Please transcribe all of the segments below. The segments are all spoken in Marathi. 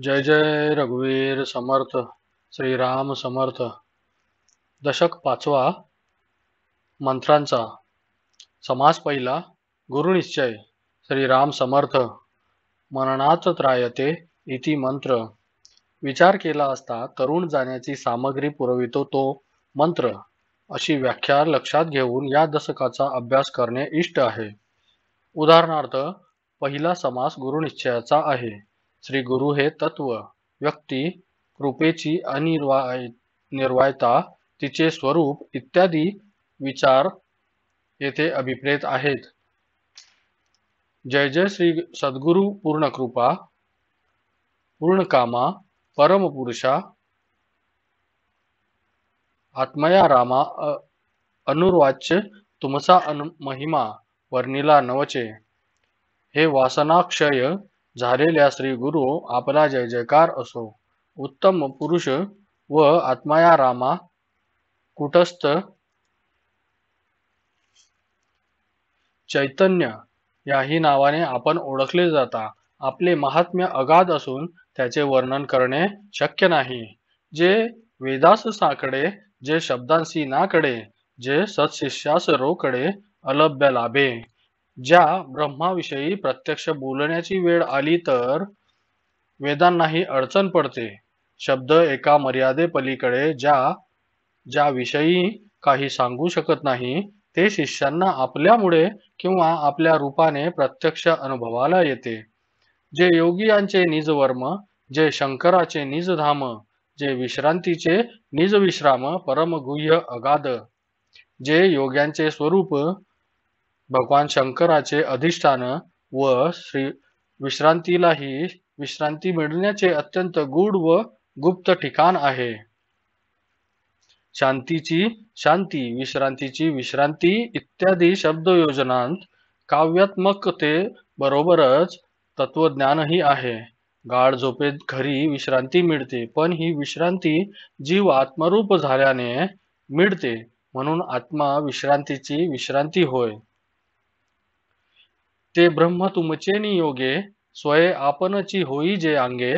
जय जय रघुवीर समर्थ श्रीराम समर्थ दशक पाचवा मंत्रांचा समास पहिला गुरुनिश्चय श्रीराम समर्थ मननात त्रायते इति मंत्र विचार केला असता तरुण जाण्याची सामग्री पुरवितो तो मंत्र अशी व्याख्या लक्षात घेऊन या दशकाचा अभ्यास करणे इष्ट आहे उदाहरणार्थ पहिला समास गुरुनिश्चयाचा आहे श्री गुरु हे तत्व व्यक्ती कृपेची अनिर्वाय निर्वायता तिचे स्वरूप इत्यादी विचार येथे अभिप्रेत आहेत जय जय श्री सद्गुरु पूर्ण कृपा पूर्ण कामा परमपुरुषा आत्मया रामा अनुर्वाच्य तुमचा अनु महिमा वर्णिला नवचे हे वासनाक्षय झालेल्या श्री गुरु आपला जय जयकार असो उत्तम पुरुष व आत्माया रामा कुटस्थ चैतन्य याही नावाने आपण ओळखले जाता आपले महात्म्य अगाध असून त्याचे वर्णन करणे शक्य नाही जे वेदास साकडे जे शब्दांसी नाकडे जे सत्शिष्यास रोकडे अलभ्य लाभे ज्या ब्रह्माविषयी प्रत्यक्ष बोलण्याची वेळ आली तर वेदांनाही अडचण पडते शब्द एका मर्यादेपलीकडे ज्या ज्याविषयी काही सांगू शकत नाही ते शिष्यांना आपल्यामुळे किंवा आपल्या रूपाने प्रत्यक्ष अनुभवाला येते जे योगी यांचे निजवर्म जे शंकराचे निजधाम जे विश्रांतीचे निजविश्राम परमगुह्य अगाध जे योग्यांचे स्वरूप भगवान शंकराचे अधिष्ठान व श्री विश्रांतीलाही विश्रांती मिळण्याचे अत्यंत गूढ व गुप्त ठिकाण आहे शांतीची शांती विश्रांतीची विश्रांती इत्यादी शब्द योजनांत काव्यात्मकते बरोबरच तत्वज्ञानही आहे गाढ झोपेत घरी विश्रांती मिळते पण ही विश्रांती जीव आत्मरूप झाल्याने मिळते म्हणून आत्मा विश्रांतीची विश्रांती होय ते ब्रह्म तुमचेनी योगे स्वय आपणची होई जे आंगे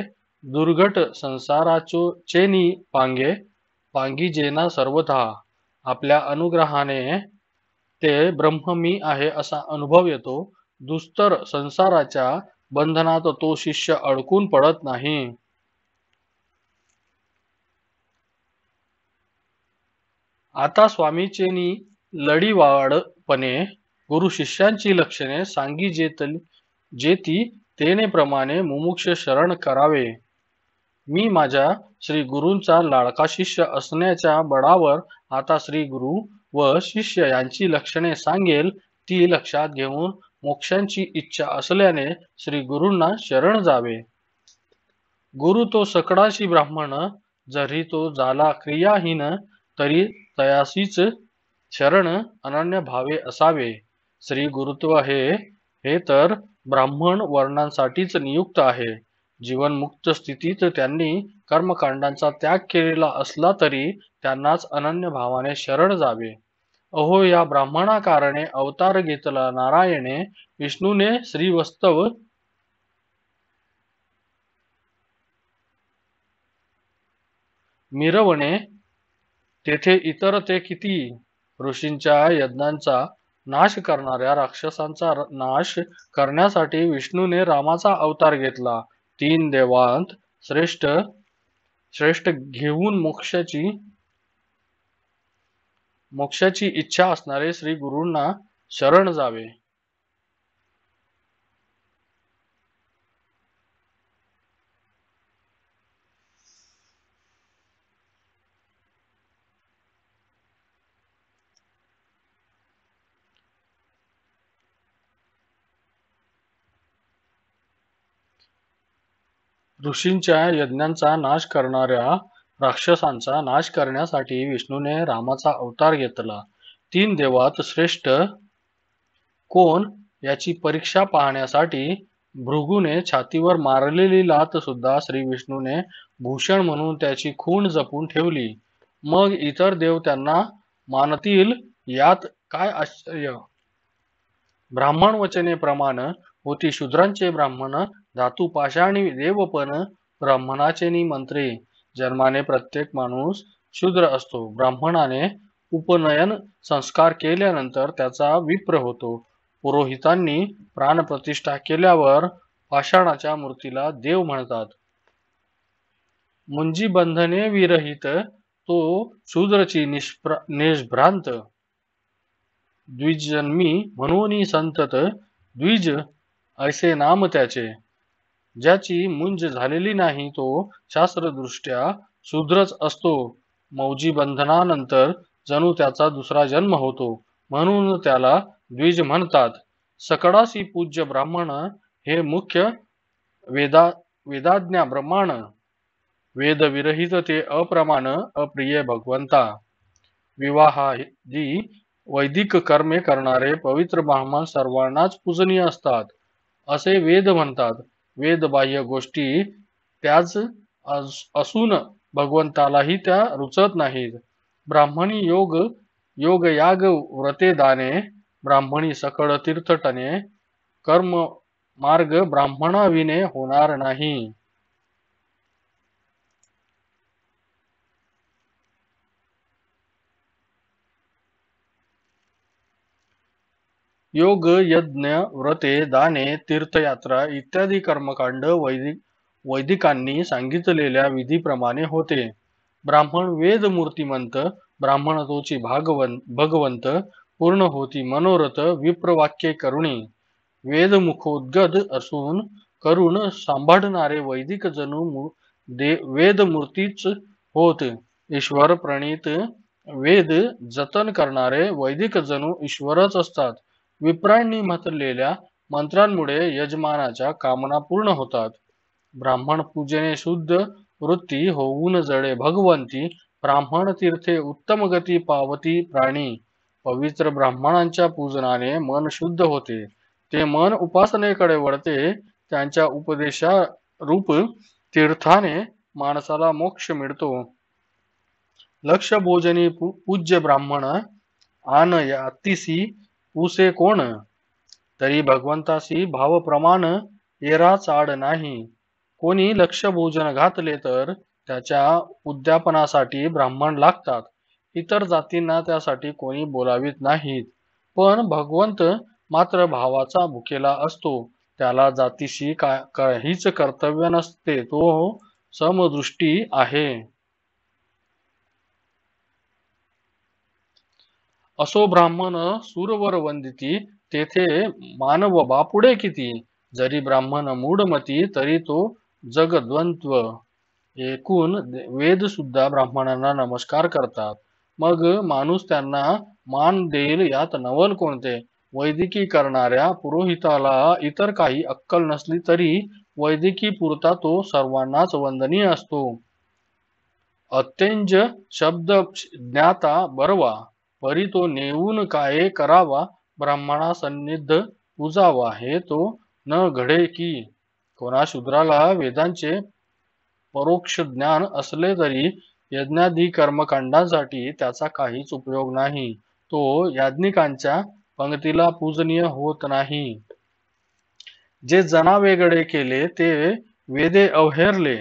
दुर्घट संसाराचो चेनी पांगे पांगी जेना सर्वथा आपल्या अनुग्रहाने ते ब्रह्म मी आहे असा अनुभव येतो दुस्तर संसाराच्या बंधनात तो शिष्य अडकून पडत नाही आता स्वामीचेनी लढीवाडपणे गुरु शिष्यांची लक्षणे सांगी जेतली जेती तेनेप्रमाणे मुमुक्ष शरण करावे मी माझ्या श्री गुरूंचा लाडका शिष्य असण्याच्या बळावर आता श्री गुरु व शिष्य यांची लक्षणे सांगेल ती लक्षात घेऊन मोक्षांची इच्छा असल्याने श्री गुरूंना शरण जावे गुरु तो सकडाशी ब्राह्मण जरी तो झाला क्रियाहीन तरी तयासीच शरण अनन्य भावे असावे श्री गुरुत्व हे हे तर ब्राह्मण वर्णांसाठीच नियुक्त आहे जीवनमुक्त स्थितीत त्यांनी कर्मकांडांचा त्याग केलेला असला तरी त्यांनाच अनन्य भावाने शरण जावे अहो या ब्राह्मणा कारणे अवतार घेतला नारायणे विष्णूने श्रीवस्तव मिरवणे तेथे इतर ते किती ऋषींच्या यज्ञांचा नाश करणाऱ्या राक्षसांचा नाश करण्यासाठी विष्णूने रामाचा अवतार घेतला तीन देवांत श्रेष्ठ श्रेष्ठ घेऊन मोक्षाची मोक्षाची इच्छा असणारे श्री गुरूंना शरण जावे ऋषींच्या यज्ञांचा नाश करणाऱ्या राक्षसांचा नाश करण्यासाठी विष्णूने रामाचा अवतार घेतला तीन देवात श्रेष्ठ कोण याची परीक्षा पाहण्यासाठी भृगूने छातीवर मारलेली लात सुद्धा श्री विष्णूने भूषण म्हणून त्याची खूण जपून ठेवली मग इतर देव त्यांना मानतील यात काय आश्चर्य ब्राह्मण वचने प्रमाण होती शूद्रांचे ब्राह्मण धातू पाषाणी देवपण ब्राह्मणाचे निमंत्रे जन्माने प्रत्येक माणूस शूद्र असतो ब्राह्मणाने उपनयन संस्कार केल्यानंतर त्याचा विप्र होतो पुरोहितांनी प्राणप्रतिष्ठा केल्यावर पाषाणाच्या मूर्तीला देव म्हणतात मुंजी बंधने विरहित तो शूद्रची निष्प्र निष्भ्रांत द्विजन्मी म्हणून संतत द्विज ऐसे नाम त्याचे ज्याची मुंज झालेली नाही तो शास्त्रदृष्ट्या शूद्रच असतो मौजी बंधनानंतर जणू त्याचा दुसरा जन्म होतो म्हणून त्याला द्विज म्हणतात सकडासी पूज्य ब्राह्मण हे मुख्य वेदा वेदाज्ञा ब्रह्माण वेदविरहित ते अप्रमाण अप्रिय भगवंता विवाहादी वैदिक कर्मे करणारे पवित्र ब्राह्मण सर्वांनाच पूजनीय असतात असे वेद म्हणतात वेदबाह्य गोष्टी त्याच असून भगवंतालाही त्या रुचत नाहीत ब्राह्मणी योग योग याग व्रते दाने ब्राह्मणी सकळ तीर्थटने कर्म मार्ग ब्राह्मणाविने होणार नाही योग यज्ञ व्रते दाने तीर्थयात्रा इत्यादी कर्मकांड वैदिक वैदिकांनी सांगितलेल्या विधीप्रमाणे होते ब्राह्मण वेद मूर्तिमंत ब्राह्मणत्वची भागवन भगवंत पूर्ण होती मनोरथ विप्रवाक्ये करुणी वेदमुखोद्गत असून करुण सांभाळणारे वैदिक जणू वेद मूर्तीच होत ईश्वर प्रणीत वेद जतन करणारे वैदिक जणू ईश्वरच असतात विप्रांनी म्हटलेल्या मंत्रांमुळे यजमानाच्या कामना पूर्ण होतात ब्राह्मण पूजेने शुद्ध वृत्ती होऊन जडे भगवंती ब्राह्मण तीर्थे उत्तम गती पावती प्राणी पवित्र ब्राह्मणांच्या पूजनाने मन शुद्ध होते ते मन उपासनेकडे वळते त्यांच्या उपदेशा रूप तीर्थाने माणसाला मोक्ष मिळतो लक्ष भोजनी पूज्य ब्राह्मण आन या उसे कोण तरी भगवंताशी भावप्रमाण येरा चाड नाही कोणी भोजन घातले तर त्याच्या उद्यापनासाठी ब्राह्मण लागतात इतर जातींना त्यासाठी कोणी बोलावीत नाहीत पण भगवंत मात्र भावाचा भुकेला असतो त्याला जातीशी काहीच कर्तव्य नसते तो समदृष्टी आहे असो ब्राह्मण सुरवर वंदिती तेथे मानव बापुडे किती जरी ब्राह्मण मूढमती तरी तो जगद्वंत्व एकूण वेद सुद्धा ब्राह्मणांना नमस्कार करतात मग माणूस त्यांना मान देईल यात नवल कोणते वैदिकी करणाऱ्या पुरोहिताला इतर काही अक्कल नसली तरी वैदिकी पुरता तो सर्वांनाच वंदनीय असतो अत्यंज शब्द ज्ञाता बरवा परी तो नेऊन काय करावा ब्राह्मणा सन्निध पुजावा हे तो न घडे की कोणा शूद्राला वेदांचे परोक्ष ज्ञान असले तरी यज्ञादी कर्मकांडासाठी त्याचा काहीच उपयोग नाही तो याज्ञिकांच्या पंक्तीला पूजनीय होत नाही जे वेगळे केले ते वेदे अवहेरले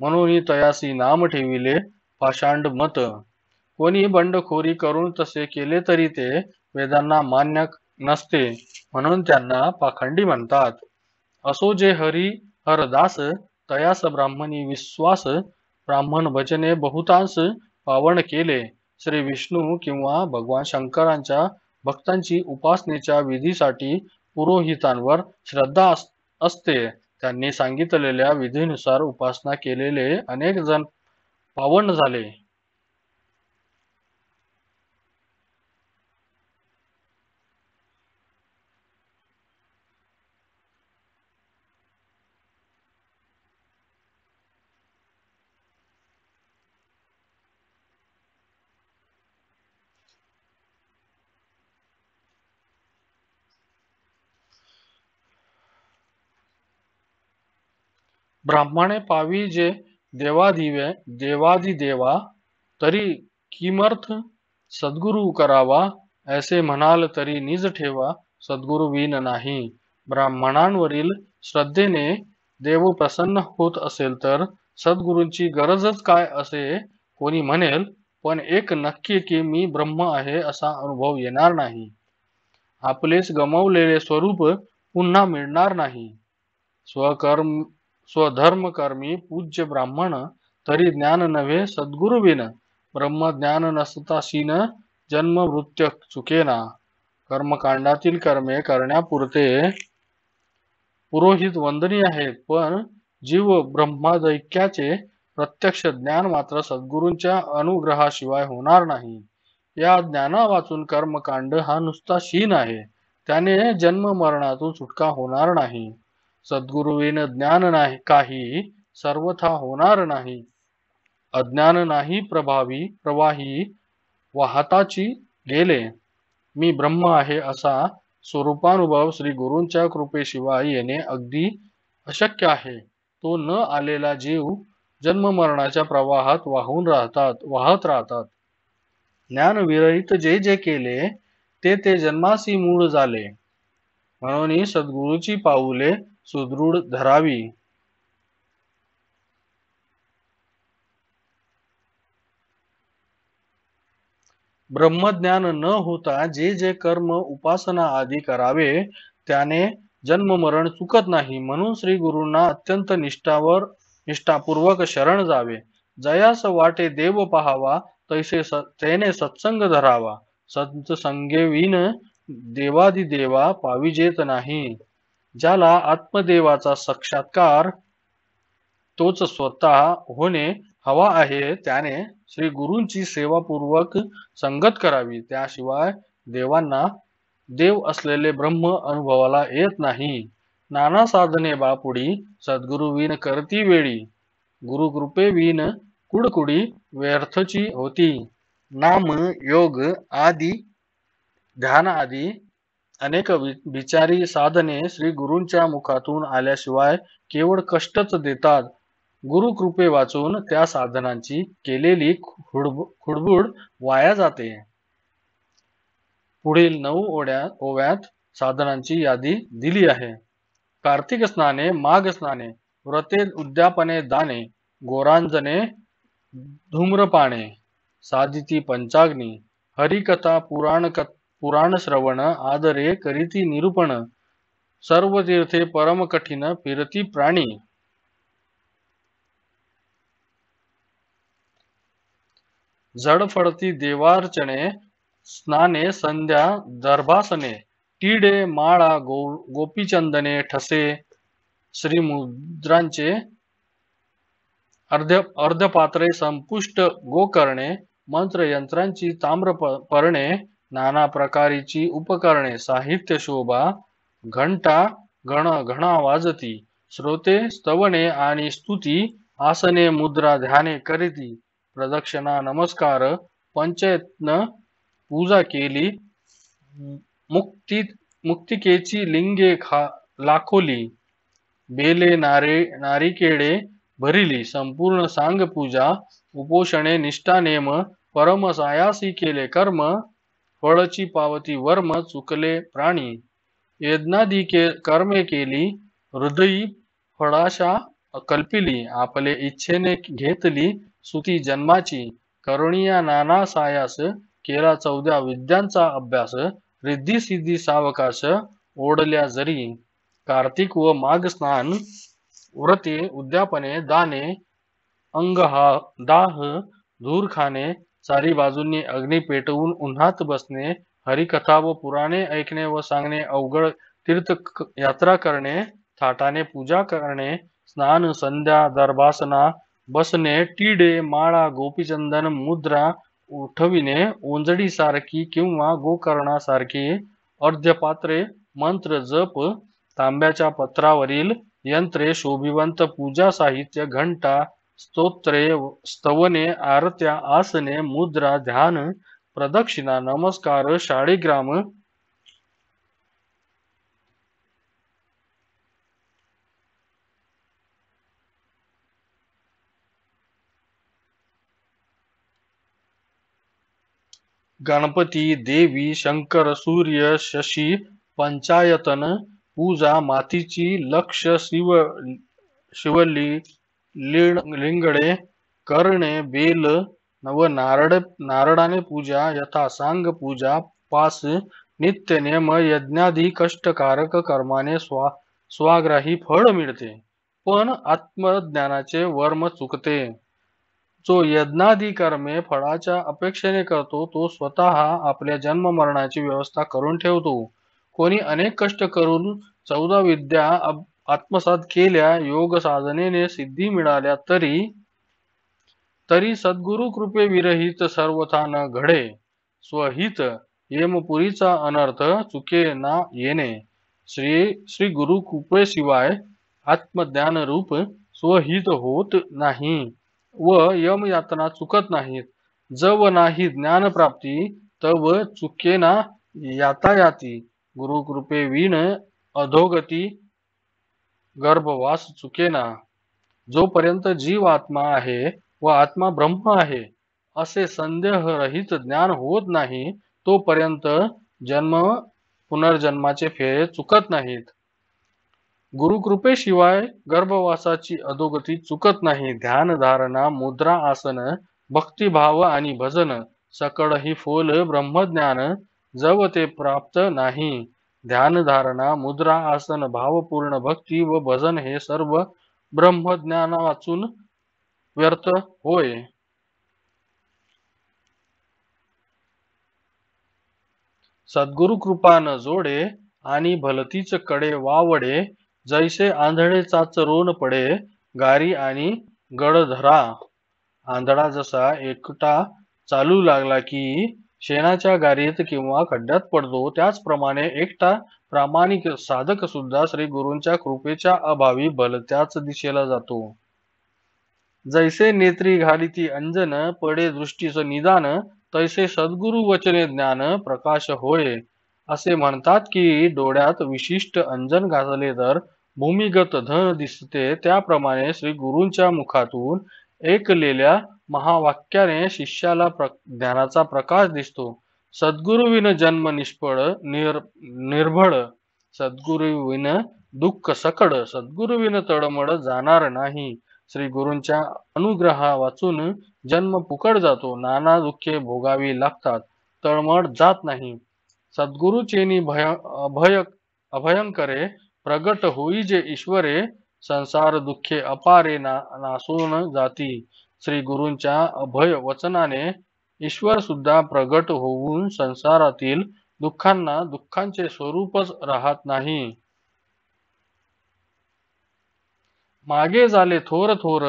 म्हणून तयासी नाम ठेविले पाषांड मत कोणी बंडखोरी करून तसे केले तरी ते वेदांना मान्य नसते म्हणून त्यांना पाखंडी म्हणतात असो जे हरी हरदास तयास ब्राह्मणी विश्वास ब्राह्मण भजने बहुतांश पावन केले श्री विष्णू किंवा भगवान शंकरांच्या भक्तांची उपासनेच्या विधीसाठी पुरोहितांवर श्रद्धा असते त्यांनी सांगितलेल्या विधीनुसार उपासना केलेले अनेक जण पावन झाले ब्राह्मणे पावी जे देवादि देवा तरी किमर्थ सद्गुरु करावा ऐसे म्हणाल तरी निज ठेवा सद्गुरु विन नाही ब्राह्मणांवरील श्रद्धेने देव प्रसन्न होत असेल तर सद्गुरूंची गरजच काय असे कोणी म्हणेल पण एक नक्की की मी ब्रह्म आहे असा अनुभव येणार नाही आपलेच गमवलेले स्वरूप पुन्हा मिळणार नाही स्वकर्म स्वधर्म कर्मी पूज्य ब्राह्मण तरी ज्ञान नव्हे सद्गुरुविन ब्रह्म ज्ञान सीन जन्म मृत्यू चुकेना कर्मकांडातील कर्मे करण्यापुरते पुरोहित वंदनीय आहेत पण जीव ब्रह्मादैक्याचे प्रत्यक्ष ज्ञान मात्र सद्गुरूंच्या अनुग्रहाशिवाय होणार नाही या ज्ञाना वाचून कर्मकांड हा नुसता शीन आहे त्याने जन्म मरणातून सुटका होणार नाही सद्गुरुविन ज्ञान नाही काही सर्वथा होणार नाही अज्ञान नाही प्रभावी प्रवाही वाहताची गेले मी ब्रह्म आहे असा स्वरूपानुभव श्री गुरूंच्या कृपेशिवाय येणे अगदी अशक्य आहे तो न आलेला जीव जन्ममरणाच्या प्रवाहात वाहून राहतात वाहत राहतात ज्ञानविरहित जे जे केले ते ते जन्मासी मूळ झाले म्हणून सद्गुरूची पाऊले सुदृढ धरावी ब्रह्मज्ञान न होता जे जे कर्म उपासना आदी करावे त्याने जन्म मरण चुकत नाही म्हणून श्री गुरुंना अत्यंत निष्ठावर निष्ठापूर्वक शरण जावे जयास वाटे देव पहावा तैसे तेने सत्संग धरावा संत देवादि देवा पाविजेत नाही ज्याला आत्मदेवाचा साक्षात्कार तोच स्वतः होणे हवा आहे त्याने श्री गुरूंची सेवापूर्वक संगत करावी त्याशिवाय देवांना देव असलेले ब्रह्म अनुभवाला येत नाही नाना साधने बापुडी वीन करती वेळी गुरुकृपेविन कुडकुडी व्यर्थची होती नाम योग आदी ध्यान आदी अनेक विचारी साधने श्री गुरूंच्या मुखातून आल्याशिवाय केवळ कष्टच देतात गुरु कृपे वाचून त्या साधनांची केलेली खुडबुड वाया जाते पुढील नऊ ओढ्या ओव्यात साधनांची यादी दिली आहे कार्तिक स्नाने माघ स्नाने व्रते उद्यापने दाने गोरांजने धूम्रपाने साधिती पंचाग्नी हरिकथा पुराणक पुराण श्रवण आदरे करीती निरूपण सर्व तीर्थे परम कठीण फिरती प्राणी झडफडती देवार्चने स्नाने संध्या दर्भासने टीडे माळा गो गोपीचंदने ठसे श्रीमुद्रांचे अर्ध अर्धपात्रे संपुष्ट मंत्र यंत्रांची ताम्र परणे नाना प्रकारीची उपकरणे साहित्य शोभा घंटा घण घणा वाजती श्रोते स्तवने आणि स्तुती आसने मुद्रा ध्याने करीती प्रदक्षिणा नमस्कार पंचयत्न पूजा केली मुक्ती मुक्तिकेची लिंगे खा लाखोली बेले नारे नारिकेडे भरिली संपूर्ण सांग पूजा उपोषणे निष्ठा नेम परमसायासी केले कर्म फळची पावती वर्म चुकले प्राणी यज्ञादी के कर्मे केली हृदयी फळाशा कल्पिली आपले इच्छेने घेतली सुती जन्माची करुणिया नाना सायास केला चौद्या विद्यांचा अभ्यास रिद्धी सिद्धी सावकाश ओढल्या जरी कार्तिक व माघ स्नान व्रते उद्यापने दाने अंगहा दाह धूर खाणे चारी बाजूंनी अग्नी पेटवून उन्हात बसणे हरिकथा व पुराणे ऐकणे व सांगणे अवघड तीर्थ यात्रा करणे थाटाने पूजा करणे स्नान संध्या दर्भासना बसणे टिडे माळा गोपीचंदन मुद्रा उठविणे ओंजडीसारखी किंवा गोकर्णासारखी अर्ध्यपात्रे मंत्र जप तांब्याच्या पत्रावरील यंत्रे शोभिवंत पूजा साहित्य घंटा स्तोत्रे स्तवने आरत्या आसने मुद्रा ध्यान प्रदक्षिणा नमस्कार शाळीग्राम गणपती देवी शंकर सूर्य शशी पंचायतन पूजा मातीची लक्ष शिव शिवली लिण लिंगडे करणे बेल नव नारड नारडाने पूजा यथासांग पूजा पास नित्य नियम यज्ञादी कष्टकारक कर्माने स्वा स्वाग्राही फळ मिळते पण आत्मज्ञानाचे वर्म चुकते जो यज्ञादी कर्मे फळाच्या अपेक्षेने करतो तो स्वतः आपल्या जन्म मरणाची व्यवस्था करून ठेवतो कोणी अनेक कष्ट करून चौदा विद्या आत्मसात केल्या योग साधनेने सिद्धी मिळाल्या तरी तरी सद्गुरु कृपे विरहित सर्वथा न घडे स्वहित यमपुरीचा अनर्थ चुके ना येणे श्री श्री गुरु कृपेशिवाय आत्मज्ञान रूप स्वहित होत नाही व यम यातना चुकत नाहीत जव नाही ज्ञान प्राप्ती तव चुके ना यातायाती गुरुकृपे वीण अधोगती गर्भवास चुकेना जोपर्यंत जीव आत्मा आहे व आत्मा ब्रह्म आहे असे संदेह रहित ज्ञान होत नाही तोपर्यंत जन्म पुनर्जन्माचे फेरे चुकत नाहीत गुरुकृपेशिवाय गर्भवासाची अधोगती चुकत नाही ध्यान धारणा मुद्रा आसन भक्तिभाव आणि भजन सकळ ही फोल ब्रह्मज्ञान जव ते प्राप्त नाही ध्यानधारणा मुद्रा आसन भावपूर्ण भक्ती व भजन हे सर्व ब्रह्मज्ञान वाचून व्यर्थ होय सद्गुरु कृपान जोडे आणि भलतीच कडे वावडे जैसे आंधळे रोन पडे गारी आणि गडधरा आंधळा जसा एकटा चालू लागला की शेणाच्या गारीत किंवा खड्ड्यात पडतो त्याचप्रमाणे एकटा प्रामाणिक साधक सुद्धा श्री गुरूंच्या कृपेच्या अभावी भलत्याच दिशेला जातो जैसे नेत्री घालिती अंजन पडे दृष्टीचं निदान तैसे सद्गुरु वचने ज्ञान प्रकाश होय असे म्हणतात की डोळ्यात विशिष्ट अंजन घातले तर भूमिगत धन दिसते त्याप्रमाणे श्री गुरूंच्या मुखातून एकलेल्या महावाक्याने शिष्याला प्र ज्ञानाचा प्रकाश दिसतो सद्गुरुविन जन्म निष्फळ निर निर्भळ सद्गुरुविन दुःख सकड सद्गुरुविन तडमड जाणार नाही श्री गुरूंच्या अनुग्रहा वाचून जन्म पुकड जातो नाना दुःखे भोगावी लागतात तळमळ जात नाही सद्गुरुचेनी भय अभय अभयंकरे प्रगट होई जे ईश्वरे संसार दुःखे अपारे ना नासून जाती श्री गुरूंच्या अभय वचनाने ईश्वर सुद्धा प्रगट होऊन संसारातील दुःखांना दुःखांचे स्वरूपच राहत नाही मागे झाले थोर थोर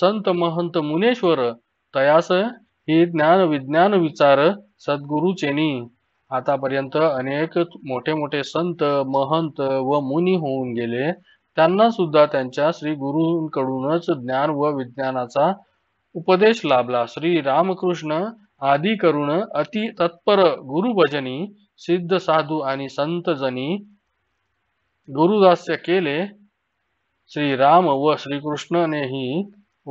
संत महंत मुनेश्वर तयास ही ज्ञान विज्ञान विचार चेनी आतापर्यंत अनेक मोठे मोठे संत महंत व मुनी होऊन गेले त्यांना सुद्धा त्यांच्या श्री गुरूंकडूनच ज्ञान व विज्ञानाचा उपदेश लाभला श्री रामकृष्ण आदी करुण अति तत्पर गुरुभजनी सिद्ध साधू आणि संत जनी गुरुदास्य केले श्री राम व श्रीकृष्णनेही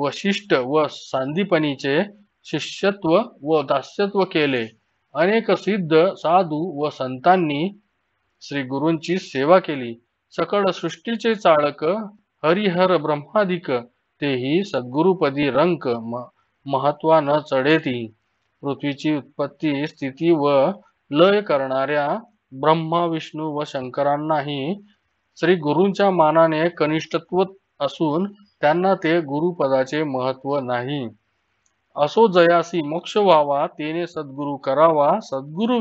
वशिष्ठ व सांदीपनीचे शिष्यत्व व दास्यत्व केले अनेक सिद्ध साधू व संतांनी श्री गुरूंची सेवा केली सकळ सृष्टीचे चाळक हरिहर ब्रह्माधिक तेही सद्गुरुपदी रंक महत्वा न चढेती पृथ्वीची उत्पत्ती स्थिती व लय करणाऱ्या ब्रह्मा विष्णू व शंकरांनाही श्री गुरूंच्या मानाने कनिष्ठत्व असून त्यांना ते गुरुपदाचे महत्व नाही असो जयासी मोक्ष व्हावा तेने सद्गुरु करावा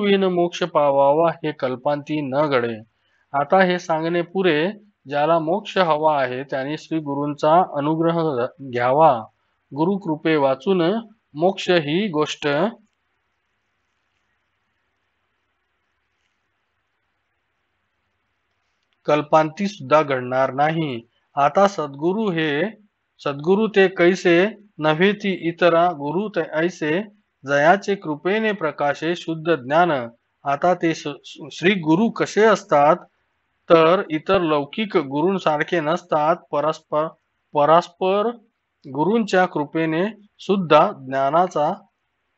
विन मोक्ष पावावा हे कल्पांती न घडे आता हे सांगणे पुरे ज्याला मोक्ष हवा आहे त्याने श्री गुरूंचा अनुग्रह घ्यावा गुरु कृपे वाचून मोक्ष ही गोष्ट कल्पांती सुद्धा घडणार नाही आता सद्गुरु हे सद्गुरु ते कैसे नव्हे ती इतरा गुरु ते ऐसे जयाचे कृपेने प्रकाशे शुद्ध ज्ञान आता ते श्री गुरु कसे असतात तर इतर लौकिक गुरूंसारखे नसतात परस्पर परस्पर गुरूंच्या कृपेने सुद्धा ज्ञानाचा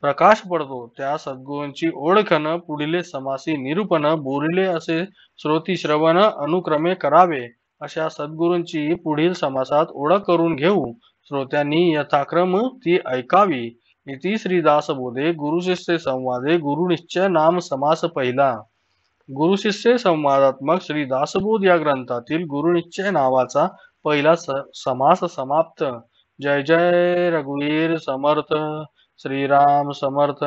प्रकाश पडतो त्या सद्गुरूंची ओळखन पुढील समासी निरूपण बोरिले असे श्रोती श्रवण अनुक्रमे करावे अशा सद्गुरूंची पुढील समासात ओळख करून घेऊ श्रोत्यांनी यथाक्रम ती ऐकावी इति श्रीदास बोधे गुरुशिष्य संवादे गुरुनिश्चय नाम समास पहिला गुरु शिष्य संवादात्मक श्री दासबोध या ग्रंथातील गुरुनिश्चय नावाचा पहिला समास समाप्त जय जय रघुवीर समर्थ श्रीराम समर्थ